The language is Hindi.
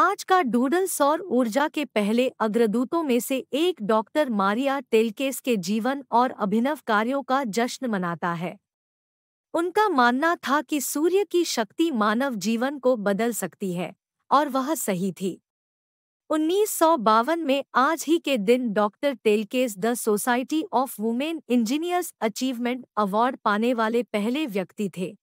आज का डूडल सौर ऊर्जा के पहले अग्रदूतों में से एक डॉक्टर मारिया टेलकेस के जीवन और अभिनव कार्यों का जश्न मनाता है उनका मानना था कि सूर्य की शक्ति मानव जीवन को बदल सकती है और वह सही थी उन्नीस में आज ही के दिन doctor Telkes the society of women engineers achievement award पाने वाले पहले व्यक्ति थे